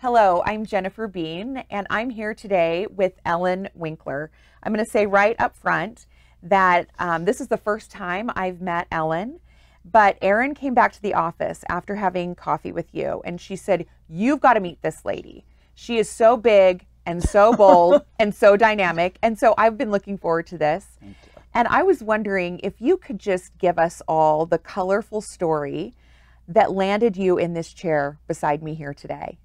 Hello, I'm Jennifer Bean, and I'm here today with Ellen Winkler. I'm going to say right up front that um, this is the first time I've met Ellen, but Erin came back to the office after having coffee with you, and she said, You've got to meet this lady. She is so big and so bold and so dynamic. And so I've been looking forward to this. And I was wondering if you could just give us all the colorful story that landed you in this chair beside me here today.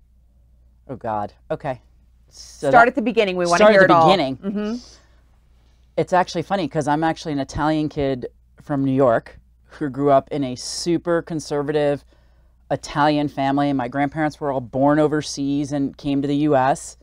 Oh God. Okay. So start that, at the beginning. We want to hear at the it beginning. all. Mm-hmm. It's actually funny because I'm actually an Italian kid from New York who grew up in a super conservative Italian family. My grandparents were all born overseas and came to the U.S.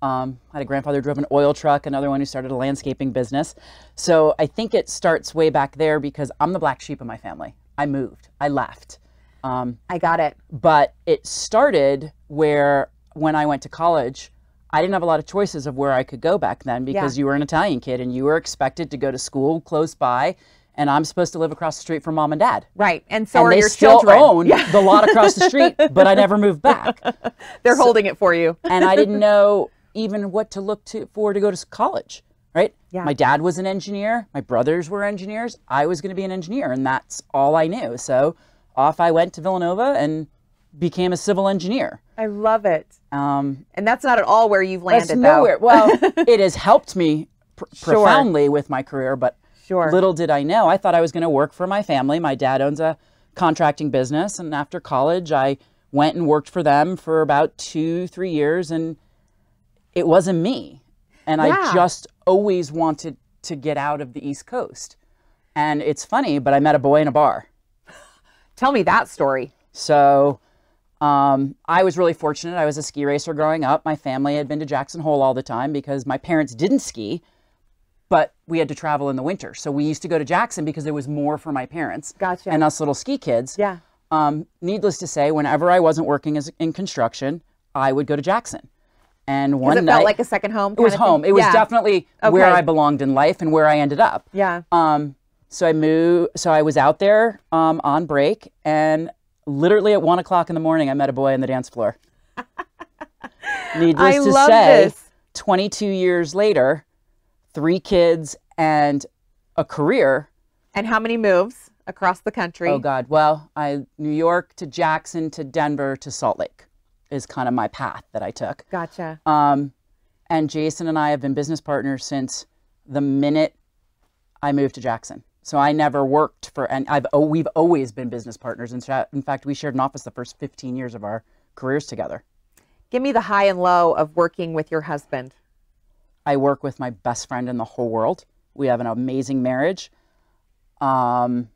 Um, I had a grandfather who drove an oil truck, another one who started a landscaping business. So I think it starts way back there because I'm the black sheep of my family. I moved. I left. Um, I got it. But it started where when I went to college, I didn't have a lot of choices of where I could go back then because yeah. you were an Italian kid and you were expected to go to school close by. And I'm supposed to live across the street from mom and dad. Right. And so and are they your still children. own yeah. the lot across the street, but I never moved back. They're so, holding it for you. and I didn't know even what to look to, for to go to college, right? Yeah. My dad was an engineer. My brothers were engineers. I was going to be an engineer, and that's all I knew. So off I went to Villanova and – became a civil engineer. I love it. Um, and that's not at all where you've landed. That's nowhere. Though. well, it has helped me pr sure. profoundly with my career, but sure. little did I know. I thought I was going to work for my family. My dad owns a contracting business, and after college, I went and worked for them for about two, three years, and it wasn't me. And yeah. I just always wanted to get out of the East Coast. And it's funny, but I met a boy in a bar. Tell me that story. So um, I was really fortunate. I was a ski racer growing up. My family had been to Jackson Hole all the time because my parents didn't ski, but we had to travel in the winter. So we used to go to Jackson because there was more for my parents gotcha. and us little ski kids. Yeah. Um, needless to say, whenever I wasn't working as, in construction, I would go to Jackson. And one it night, felt like a second home. It was home. Thing? It was yeah. definitely okay. where I belonged in life and where I ended up. Yeah. Um, so I moved. So I was out there um, on break, and literally at one o'clock in the morning, I met a boy on the dance floor. Needless I to say, this. 22 years later, three kids and a career. And how many moves across the country? Oh God! Well, I New York to Jackson to Denver to Salt Lake is kind of my path that I took. Gotcha. Um, and Jason and I have been business partners since the minute I moved to Jackson. So I never worked for, and I've oh, we've always been business partners. In, in fact, we shared an office the first 15 years of our careers together. Give me the high and low of working with your husband. I work with my best friend in the whole world. We have an amazing marriage. Um,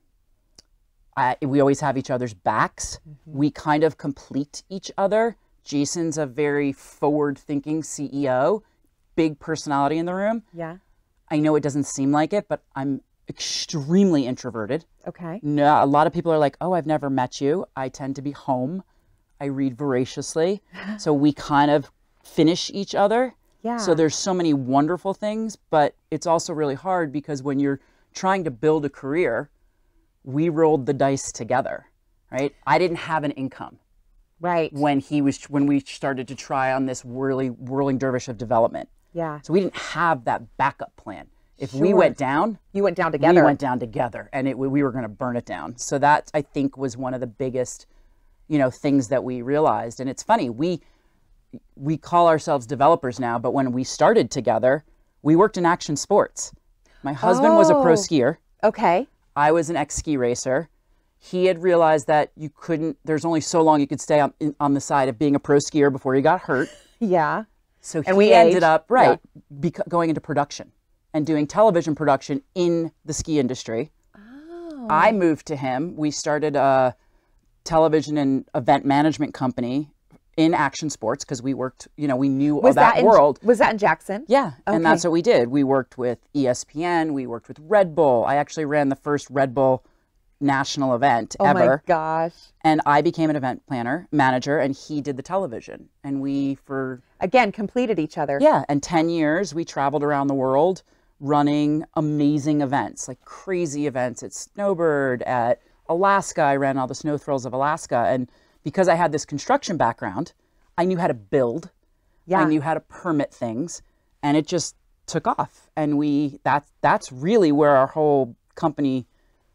I, we always have each other's backs. Mm -hmm. We kind of complete each other. Jason's a very forward thinking CEO, big personality in the room. Yeah. I know it doesn't seem like it, but I'm extremely introverted. Okay. No, a lot of people are like, "Oh, I've never met you." I tend to be home. I read voraciously, so we kind of finish each other. Yeah. So there's so many wonderful things, but it's also really hard because when you're trying to build a career, we rolled the dice together, right? I didn't have an income. Right. When he was when we started to try on this whirly whirling dervish of development. Yeah. So we didn't have that backup plan. If sure. we went down, you went down together. We went down together, and it, we were going to burn it down. So that I think was one of the biggest, you know, things that we realized. And it's funny we we call ourselves developers now, but when we started together, we worked in action sports. My husband oh. was a pro oh. skier. Okay. I was an ex ski racer. He had realized that you couldn't. There's only so long you could stay on, on the side of being a pro skier before you got hurt. yeah. So and we ended up right yeah. going into production and doing television production in the ski industry. Oh. I moved to him. We started a television and event management company in action sports because we worked, you know, we knew was that, that world. was that in Jackson? Yeah. Okay. And that's what we did. We worked with ESPN, we worked with Red Bull. I actually ran the first Red Bull national event oh ever. Oh my gosh. And I became an event planner, manager, and he did the television. And we, for again, completed each other. Yeah. And 10 years, we traveled around the world running amazing events, like crazy events at Snowbird, at Alaska. I ran all the snow thrills of Alaska. And because I had this construction background, I knew how to build. Yeah. I knew how to permit things. And it just took off. And we that's that's really where our whole company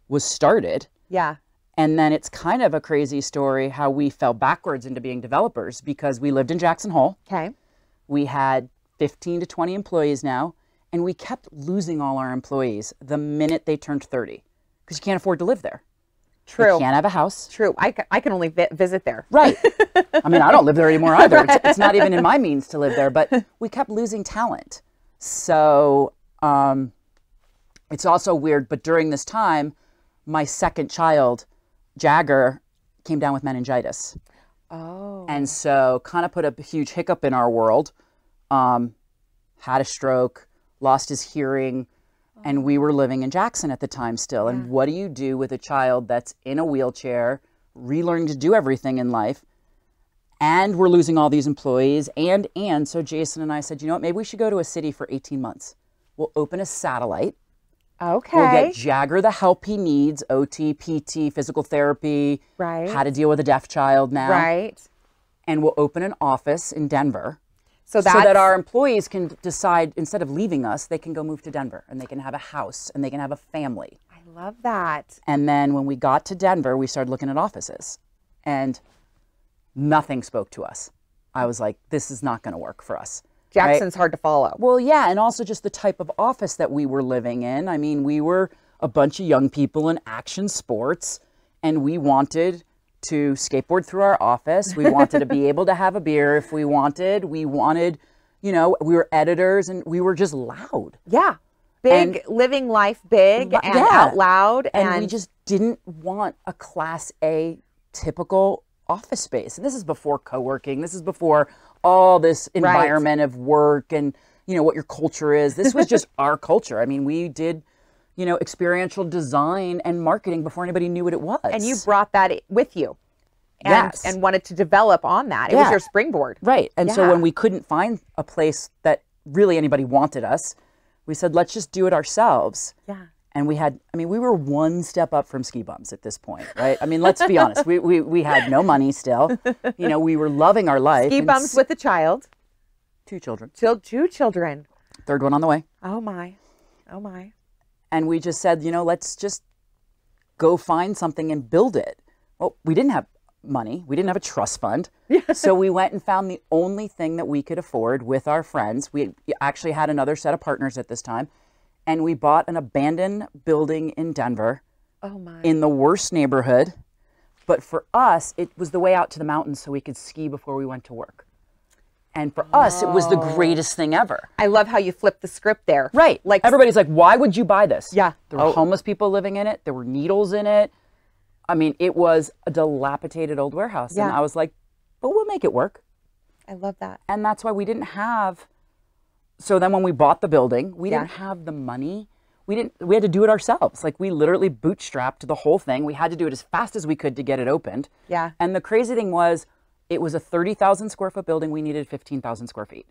was started. Yeah. And then it's kind of a crazy story how we fell backwards into being developers because we lived in Jackson Hole. Okay. We had 15 to 20 employees now. And we kept losing all our employees the minute they turned 30 because you can't afford to live there. True. You can't have a house. True. I, I can only vi visit there. Right. I mean, I don't live there anymore either. It's, it's, not even in my means to live there, but we kept losing talent. So um, it's also weird. But during this time, my second child, Jagger, came down with meningitis. Oh. And so kind of put a huge hiccup in our world. Um, had a stroke, lost his hearing, oh. and we were living in Jackson at the time still. Yeah. And what do you do with a child that's in a wheelchair, relearning to do everything in life, and we're losing all these employees, and and so Jason and I said, you know what, maybe we should go to a city for 18 months. We'll open a satellite. Okay. We'll get Jagger the help he needs, OT, PT, physical therapy, right. how to deal with a deaf child now. Right. And we'll open an office in Denver so, so, that our employees can decide instead of leaving us, they can go move to Denver and they can have a house and they can have a family. I love that. And then when we got to Denver, we started looking at offices and nothing spoke to us. I was like, this is not going to work for us. Jackson's right? hard to follow. Well, yeah. And also just the type of office that we were living in. I mean, we were a bunch of young people in action sports and we wanted to skateboard through our office. We wanted to be able to have a beer if we wanted. We wanted, you know, we were editors and we were just loud. Yeah. Big, and, living life big and yeah. out loud. And, and we just didn't want a class A typical office space. And this is before co working, this is before all this environment right. of work and, you know, what your culture is. This was just our culture. I mean, we did you know, experiential design and marketing before anybody knew what it was. And you brought that with you. And, yes. and wanted to develop on that. It yeah. was your springboard. Right. And yeah. so when we couldn't find a place that really anybody wanted us, we said, let's just do it ourselves. Yeah. And we had, I mean, we were one step up from ski bums at this point, right? I mean, let's be honest. We, we, we had no money still. You know, we were loving our life. Ski bums with a child. Two children. Two children. Third one on the way. Oh, my. Oh, my and we just said, you know, let's just go find something and build it. Well, we didn't have money. We didn't have a trust fund. so we went and found the only thing that we could afford with our friends. We actually had another set of partners at this time. And we bought an abandoned building in Denver. Oh my. In the worst neighborhood. But for us, it was the way out to the mountains so we could ski before we went to work. And for us, oh. it was the oh. greatest thing ever. I love how you flipped the script there. Right. Like everybody's like, why would you buy this? Yeah. There were oh. homeless people living in it. There were needles in it. I mean, it was a dilapidated old warehouse. Yeah. And I was like, but we'll make it work. I love that. And that's why we didn't have so then when we bought the building, we yeah. didn't have the money. We didn't we had to do it ourselves. Like we literally bootstrapped the whole thing. We had to do it as fast as we could to get it opened. Yeah. And the crazy thing was it was a 30,000 square foot building. We needed 15,000 square feet.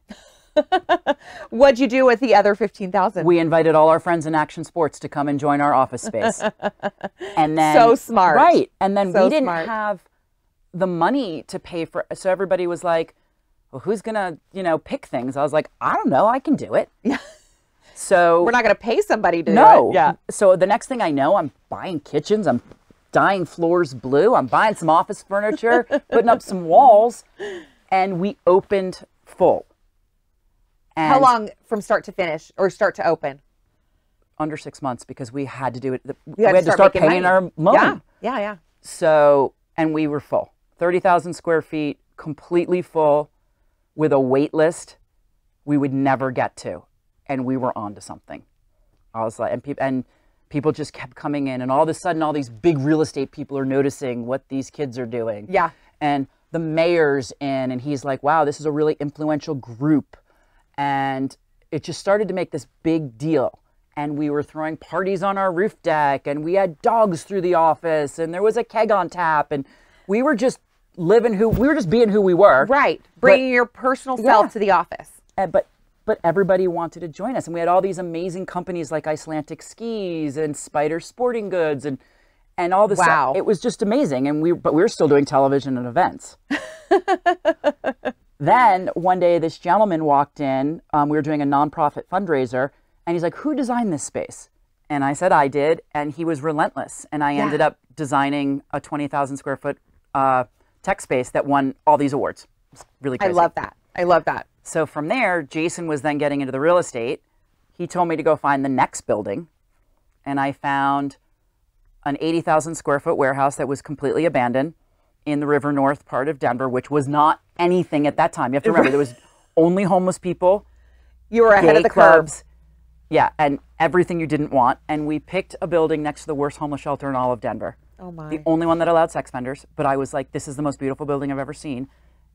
What'd you do with the other 15,000? We invited all our friends in Action Sports to come and join our office space. and then So smart. Right. And then so we didn't smart. have the money to pay for so everybody was like, well, who's going to, you know, pick things? I was like, I don't know, I can do it. Yeah. So we're not going to pay somebody to no. do it. Yeah. So the next thing I know, I'm buying kitchens, I'm dyeing floors blue. I'm buying some office furniture, putting up some walls. And we opened full. And How long from start to finish or start to open? Under six months because we had to do it. We had, we had to start, to start paying money. our money. Yeah, yeah, yeah. So, and we were full 30,000 square feet, completely full with a wait list we would never get to. And we were on to something. I was like, and people, and people just kept coming in and all of a sudden all these big real estate people are noticing what these kids are doing yeah and the mayor's in and he's like wow this is a really influential group and it just started to make this big deal and we were throwing parties on our roof deck and we had dogs through the office and there was a keg on tap and we were just living who we were just being who we were right bringing but, your personal self to the office but but everybody wanted to join us. And we had all these amazing companies like Icelandic Skis and Spider Sporting Goods and and all this. Wow. Stuff. It was just amazing. And we but we were still doing television and events. then one day this gentleman walked in. Um, we were doing a nonprofit fundraiser, and he's like, Who designed this space? And I said I did, and he was relentless. And I yeah. ended up designing a twenty thousand square foot uh, tech space that won all these awards. It's really crazy. I love that. I love that. So from there, Jason was then getting into the real estate. He told me to go find the next building. And I found an 80,000 square foot warehouse that was completely abandoned in the River North part of Denver, which was not anything at that time. You have to remember there was only homeless people. You were ahead of the clubs. Curve. Yeah, and everything you didn't want. And we picked a building next to the worst homeless shelter in all of Denver. Oh my. The only one that allowed sex offenders. But I was like, this is the most beautiful building I've ever seen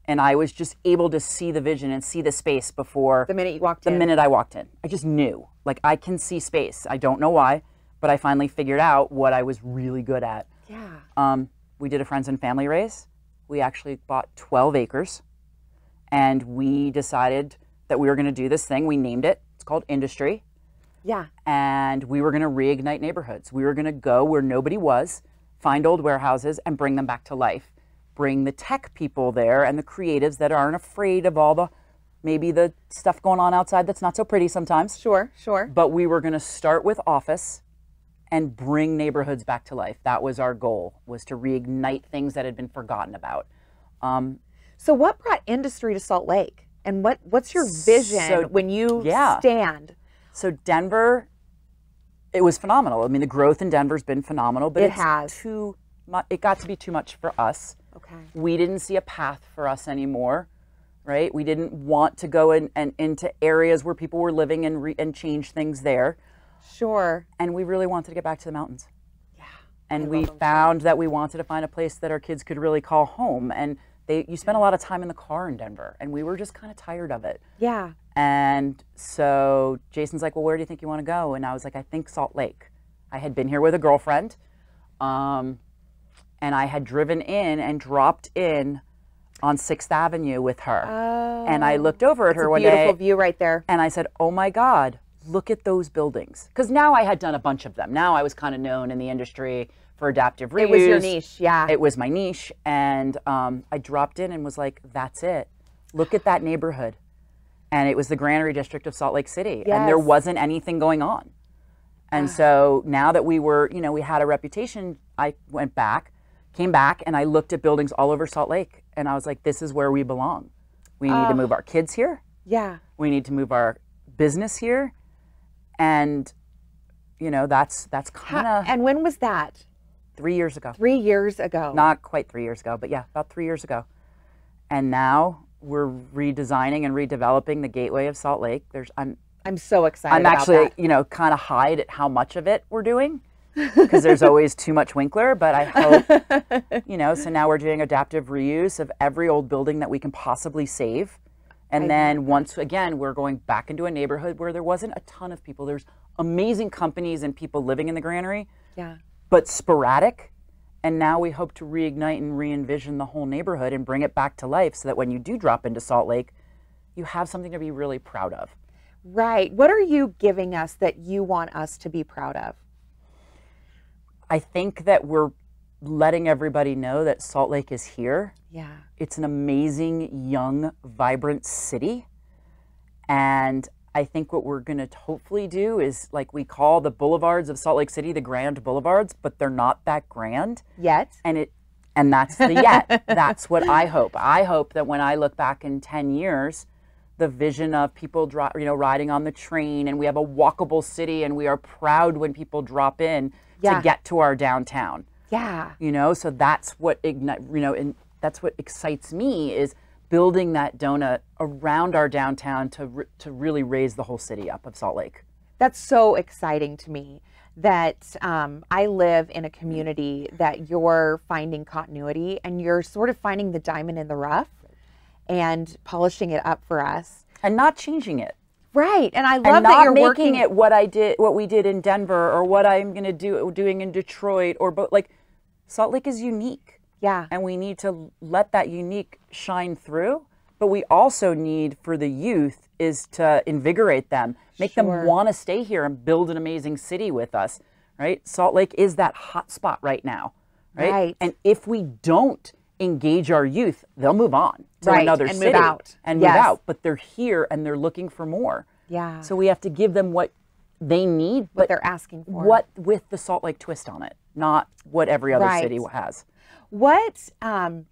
and I was just able to see the vision and see the space before the minute you walked the in. minute I walked in. I just knew. Like I can see space. I don't know why, but I finally figured out what I was really good at. Yeah. Um, we did a friends and family raise. We actually bought 12 acres and we decided that we were going to do this thing. We named it. It's called Industry. Yeah. And we were going to reignite neighborhoods. We were going to go where nobody was, find old warehouses and bring them back to life bring the tech people there and the creatives that aren't afraid of all the maybe the stuff going on outside that's not so pretty sometimes. Sure, sure. But we were going to start with office and bring neighborhoods back to life. That was our goal, was to reignite things that had been forgotten about. Um, so what brought industry to Salt Lake? And what, what's your vision so, when you yeah. stand? So Denver, it was phenomenal. I mean, the growth in Denver's been phenomenal, but it has. too much, it got to be too much for us. Okay. We didn't see a path for us anymore, right? We didn't want to go in, and into areas where people were living and, re, and change things there. Sure. And we really wanted to get back to the mountains. Yeah. And I we found that we wanted to find a place that our kids could really call home. And they, you spent a lot of time in the car in Denver, and we were just kind of tired of it. Yeah. And so Jason's like, well, where do you think you want to go? And I was like, I think Salt Lake. I had been here with a girlfriend. Um, and I had driven in and dropped in on Sixth Avenue with her. Oh, and I oh, looked over at her one day. Beautiful view right there. And I said, "Oh my God, look at those buildings!" Because now I had done a bunch of them. Now I was kind of known in the industry for adaptive reuse. It was your niche, yeah. It was my niche, and um, I dropped in and was like, "That's it. Look at that neighborhood." And it was the Granary District of Salt Lake City, yes. and there wasn't anything going on. And ah. so now that we were, you know, we had a reputation, I went back came back and I looked at buildings all over Salt Lake and I was like, this is where we belong. We need uh, to oh. move our kids here. Yeah. We need to move our business here. And you know, that's that's kind of And when was that? 3 years ago. 3 years ago. Not quite 3 years ago, but yeah, about 3 years ago. And now we're redesigning and redeveloping the gateway of Salt Lake. There's I'm I'm so excited I'm actually, you know, kind of hide at how much of it we're doing because there's always too much Winkler. But I hope, you know, so now we're doing adaptive reuse of every old building that we can possibly save. And I then know. once again, we're going back into a neighborhood where there wasn't a ton of people. There's amazing companies and people living in the granary, yeah. but sporadic. And now we hope to reignite and re envision the whole neighborhood and bring it back to life so that when you do drop into Salt Lake, you have something to be really proud of. Right. What are you giving us that you want us to be proud of? I think that we're letting everybody know that Salt Lake is here. Yeah. It's an amazing, young, vibrant city. And I think what we're going to hopefully do is like we call the boulevards of Salt Lake City the grand boulevards, but they're not that grand yet. And it and that's the yet. that's what I hope. I hope that when I look back in 10 years, the vision of people dro- you know riding on the train and we have a walkable city and we are proud when people drop in yeah. to get to our downtown yeah you know so that's what ignite, you know and that's what excites me is building that donut around our downtown to re- to really raise the whole city up of Salt Lake that's so exciting to me that um, I live in a community that you're finding continuity and you're sort of finding the diamond in the rough and polishing it up for us and not changing it. Right, and I love and that you're making working it what I did, what we did in Denver, or what I'm going to do doing in Detroit, or but like Salt Lake is unique. Yeah, and we need to let that unique shine through. But we also need for the youth is to invigorate them, make sure. them want to stay here and build an amazing city with us. Right, Salt Lake is that hot spot right now. Right? right, and if we don't engage our youth, they'll move on to right. another and city and yes. move out. But they're here and they're looking for more. Yeah. So we have to give them what they need, what they're asking for. What with the Salt Lake twist on it, not what every other right. city has. What um,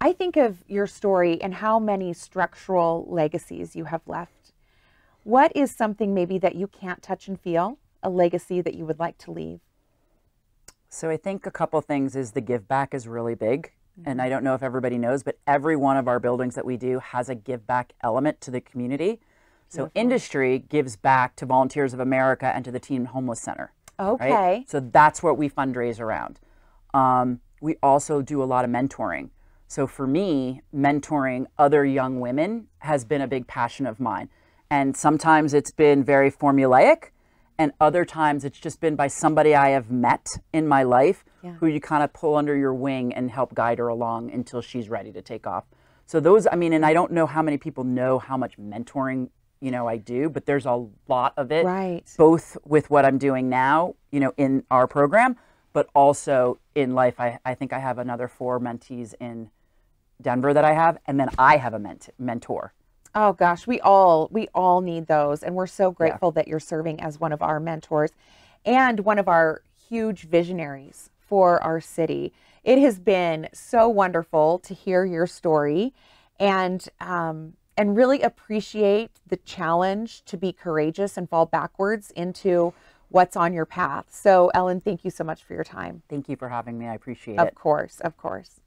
I think of your story and how many structural legacies you have left. What is something maybe that you can't touch and feel, a legacy that you would like to leave? So I think a couple things is the give back is really big and mm-hmm. I don't know if everybody knows, but every one of our buildings that we do has a give back element to the community. So Beautiful. industry gives back to Volunteers of America and to the Teen Homeless Center. Okay. Right? So that's what we fundraise around. Um, we also do a lot of mentoring. So for me, mentoring other young women has been a big passion of mine. And sometimes it's been very formulaic, and other times it's just been by somebody I have met in my life yeah. who you kind of pull under your wing and help guide her along until she's ready to take off. So those, I mean, and I don't know how many people know how much mentoring you know I do, but there's a lot of it, right? Both with what I'm doing now, you know, in our program, but also in life. I, I think I have another four mentees in Denver that I have, and then I have a ment- mentor. Oh gosh, we all we all need those, and we're so grateful yeah. that you're serving as one of our mentors and one of our huge visionaries for our city. It has been so wonderful to hear your story and um, and really appreciate the challenge to be courageous and fall backwards into what's on your path. So Ellen, thank you so much for your time. Thank you for having me. I appreciate of it. Of course, of course.